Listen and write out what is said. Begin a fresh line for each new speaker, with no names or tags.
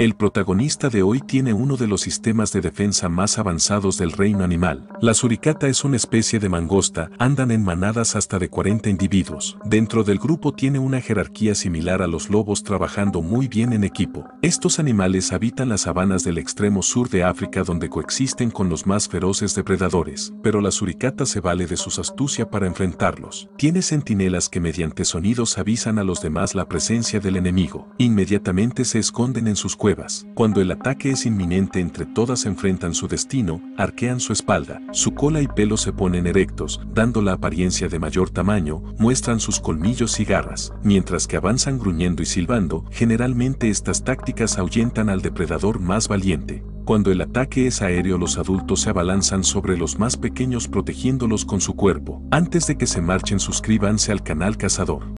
El protagonista de hoy tiene uno de los sistemas de defensa más avanzados del reino animal. La suricata es una especie de mangosta, andan en manadas hasta de 40 individuos. Dentro del grupo tiene una jerarquía similar a los lobos trabajando muy bien en equipo. Estos animales habitan las sabanas del extremo sur de África donde coexisten con los más feroces depredadores, pero la suricata se vale de sus astucia para enfrentarlos. Tiene centinelas que mediante sonidos avisan a los demás la presencia del enemigo. Inmediatamente se esconden en sus cuerpos cuando el ataque es inminente entre todas enfrentan su destino, arquean su espalda, su cola y pelo se ponen erectos, dando la apariencia de mayor tamaño, muestran sus colmillos y garras, mientras que avanzan gruñendo y silbando, generalmente estas tácticas ahuyentan al depredador más valiente. Cuando el ataque es aéreo los adultos se abalanzan sobre los más pequeños protegiéndolos con su cuerpo. Antes de que se marchen suscríbanse al canal Cazador.